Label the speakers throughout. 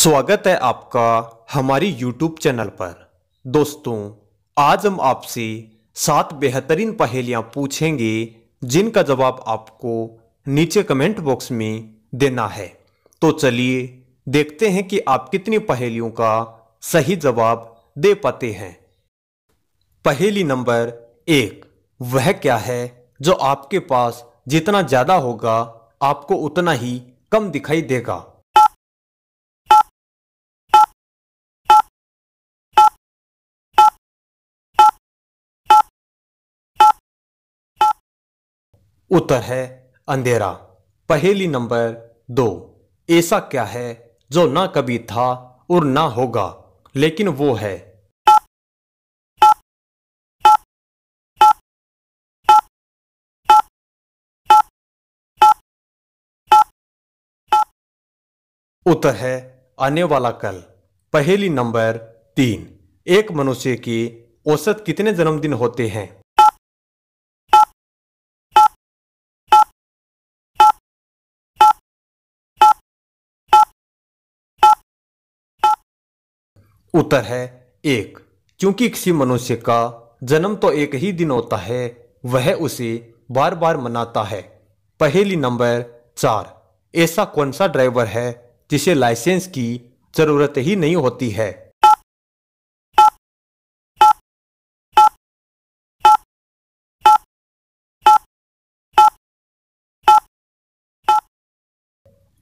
Speaker 1: स्वागत है आपका हमारी YouTube चैनल पर दोस्तों आज हम आपसे सात बेहतरीन पहेलियां पूछेंगे जिनका जवाब आपको नीचे कमेंट बॉक्स में देना है तो चलिए देखते हैं कि आप कितनी पहेलियों का सही जवाब दे पाते हैं पहेली नंबर एक वह क्या है जो आपके पास जितना ज़्यादा होगा आपको उतना ही कम दिखाई देगा उत्तर है अंधेरा पहेली नंबर दो ऐसा क्या है जो ना कभी था और ना होगा लेकिन वो है उत्तर है आने वाला कल पहेली नंबर तीन एक मनुष्य की औसत कितने जन्मदिन होते हैं उत्तर है एक क्योंकि किसी मनुष्य का जन्म तो एक ही दिन होता है वह उसे बार बार मनाता है पहली नंबर चार ऐसा कौन सा ड्राइवर है जिसे लाइसेंस की जरूरत ही नहीं होती है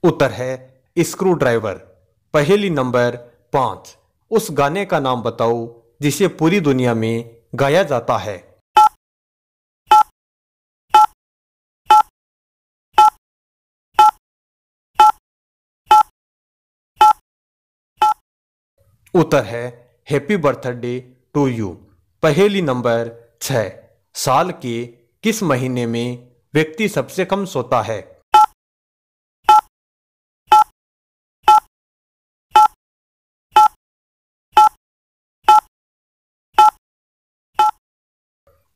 Speaker 1: उत्तर है स्क्रू ड्राइवर पहली नंबर पांच उस गाने का नाम बताओ जिसे पूरी दुनिया में गाया जाता है उत्तर है हैप्पी बर्थडे टू यू पहली नंबर छ साल के किस महीने में व्यक्ति सबसे कम सोता है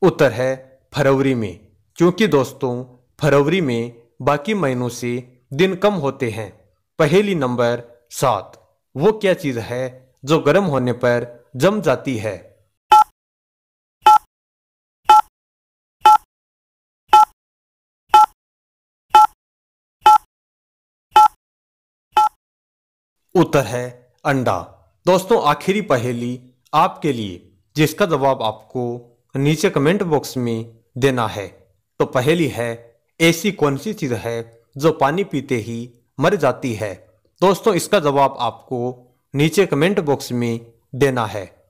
Speaker 1: उत्तर है फरवरी में क्योंकि दोस्तों फरवरी में बाकी महीनों से दिन कम होते हैं पहेली नंबर सात वो क्या चीज़ है जो गर्म होने पर जम जाती है उत्तर है अंडा दोस्तों आखिरी पहेली आपके लिए जिसका जवाब आपको नीचे कमेंट बॉक्स में देना है तो पहली है ऐसी कौन सी चीज़ है जो पानी पीते ही मर जाती है दोस्तों इसका जवाब आपको नीचे कमेंट बॉक्स में देना है